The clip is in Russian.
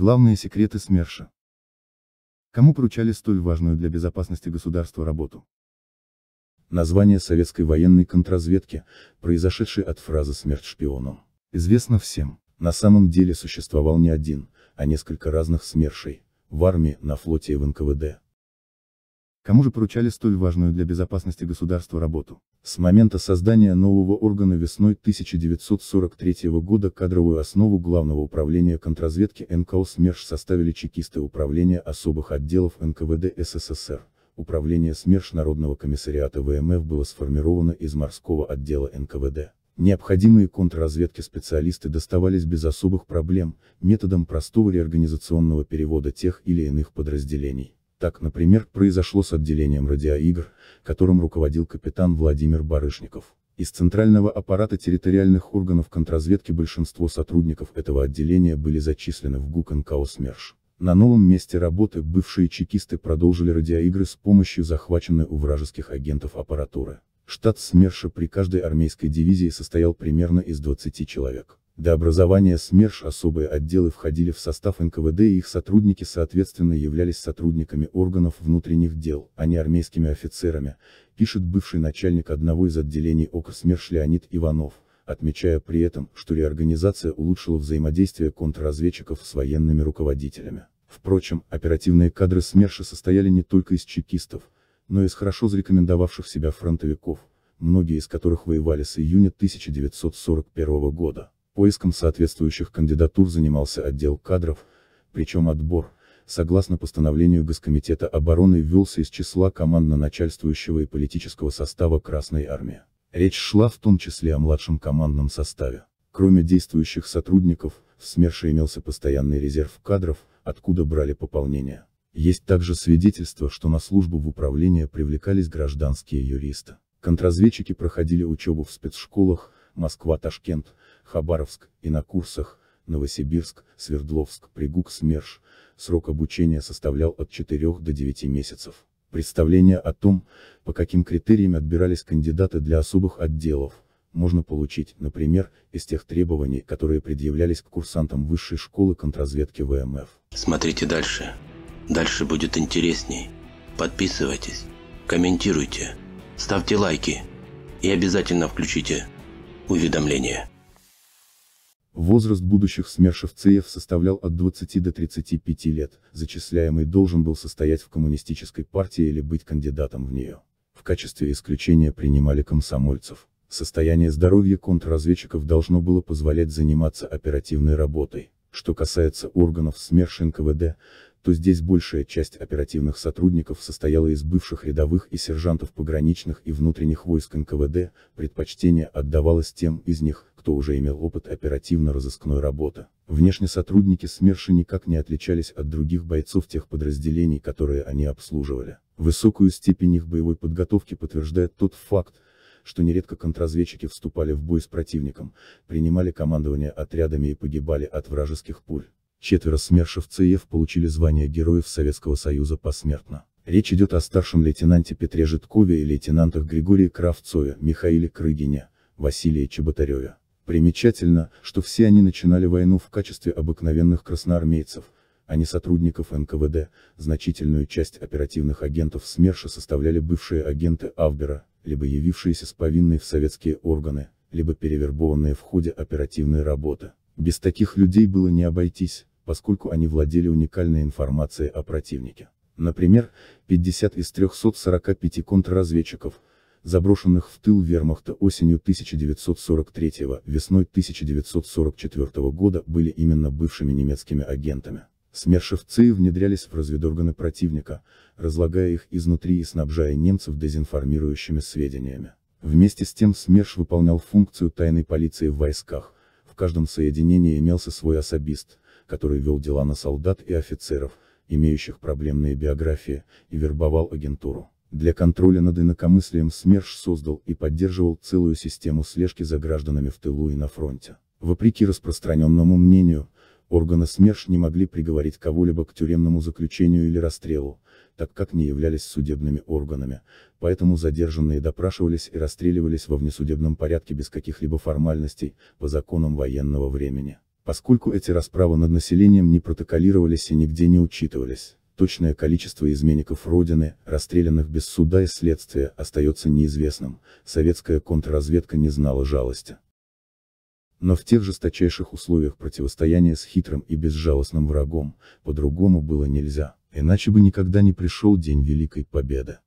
Главные секреты СМЕРШа. Кому поручали столь важную для безопасности государства работу? Название советской военной контрразведки, произошедшей от фразы «смерть шпионам», известно всем. На самом деле существовал не один, а несколько разных СМЕРШей, в армии, на флоте и в НКВД. Кому же поручали столь важную для безопасности государства работу? С момента создания нового органа весной 1943 года кадровую основу Главного управления контрразведки НКО СМЕРШ составили чекисты Управления особых отделов НКВД СССР. Управление СМЕРШ Народного комиссариата ВМФ было сформировано из морского отдела НКВД. Необходимые контрразведки специалисты доставались без особых проблем, методом простого реорганизационного перевода тех или иных подразделений. Так, например, произошло с отделением радиоигр, которым руководил капитан Владимир Барышников. Из центрального аппарата территориальных органов контрразведки большинство сотрудников этого отделения были зачислены в ГУК НКО СМЕРШ. На новом месте работы бывшие чекисты продолжили радиоигры с помощью захваченной у вражеских агентов аппаратуры. Штат СМЕРШа при каждой армейской дивизии состоял примерно из 20 человек. До образования СМЕРШ особые отделы входили в состав НКВД и их сотрудники соответственно являлись сотрудниками органов внутренних дел, а не армейскими офицерами, пишет бывший начальник одного из отделений ОК СМЕРШ Леонид Иванов, отмечая при этом, что реорганизация улучшила взаимодействие контрразведчиков с военными руководителями. Впрочем, оперативные кадры СМЕРШа состояли не только из чекистов, но и из хорошо зарекомендовавших себя фронтовиков, многие из которых воевали с июня 1941 года. Поиском соответствующих кандидатур занимался отдел кадров, причем отбор, согласно постановлению Госкомитета обороны ввелся из числа командно начальствующего и политического состава Красной Армии. Речь шла в том числе о младшем командном составе. Кроме действующих сотрудников, в СМЕРШе имелся постоянный резерв кадров, откуда брали пополнение. Есть также свидетельство, что на службу в управление привлекались гражданские юристы. Контрразведчики проходили учебу в спецшколах, Москва-Ташкент, Хабаровск, и на курсах, Новосибирск, Свердловск, Пригук, СМЕРШ, срок обучения составлял от 4 до 9 месяцев. Представление о том, по каким критериям отбирались кандидаты для особых отделов, можно получить, например, из тех требований, которые предъявлялись к курсантам высшей школы контрразведки ВМФ. Смотрите дальше. Дальше будет интересней. Подписывайтесь, комментируйте, ставьте лайки и обязательно включите уведомления. Возраст будущих смершевцев составлял от 20 до 35 лет, зачисляемый должен был состоять в коммунистической партии или быть кандидатом в нее. В качестве исключения принимали комсомольцев. Состояние здоровья контрразведчиков должно было позволять заниматься оперативной работой. Что касается органов СМЕРШ НКВД, то здесь большая часть оперативных сотрудников состояла из бывших рядовых и сержантов пограничных и внутренних войск НКВД, предпочтение отдавалось тем из них, кто уже имел опыт оперативно-розыскной работы. Внешне сотрудники СМЕРШа никак не отличались от других бойцов тех подразделений, которые они обслуживали. Высокую степень их боевой подготовки подтверждает тот факт, что нередко контрразведчики вступали в бой с противником, принимали командование отрядами и погибали от вражеских пуль. Четверо СМЕРШев ЦЕФ получили звание Героев Советского Союза посмертно. Речь идет о старшем лейтенанте Петре Житкове и лейтенантах Григории Кравцове, Михаиле Крыгине, Василии Чеботареве. Примечательно, что все они начинали войну в качестве обыкновенных красноармейцев, а не сотрудников НКВД, значительную часть оперативных агентов СМЕРШа составляли бывшие агенты Авбера, либо явившиеся с повинной в советские органы, либо перевербованные в ходе оперативной работы. Без таких людей было не обойтись, поскольку они владели уникальной информацией о противнике. Например, 50 из 345 контрразведчиков, заброшенных в тыл вермахта осенью 1943 весной 1944 года были именно бывшими немецкими агентами. Смершевцы внедрялись в разведорганы противника, разлагая их изнутри и снабжая немцев дезинформирующими сведениями. Вместе с тем СМЕРШ выполнял функцию тайной полиции в войсках, в каждом соединении имелся свой особист, который вел дела на солдат и офицеров, имеющих проблемные биографии, и вербовал агентуру. Для контроля над инакомыслием СМЕРШ создал и поддерживал целую систему слежки за гражданами в тылу и на фронте. Вопреки распространенному мнению, органы СМЕРШ не могли приговорить кого-либо к тюремному заключению или расстрелу, так как не являлись судебными органами, поэтому задержанные допрашивались и расстреливались во внесудебном порядке без каких-либо формальностей, по законам военного времени. Поскольку эти расправы над населением не протоколировались и нигде не учитывались, Точное количество изменников Родины, расстрелянных без суда и следствия, остается неизвестным, советская контрразведка не знала жалости. Но в тех жесточайших условиях противостояния с хитрым и безжалостным врагом, по-другому было нельзя, иначе бы никогда не пришел день Великой Победы.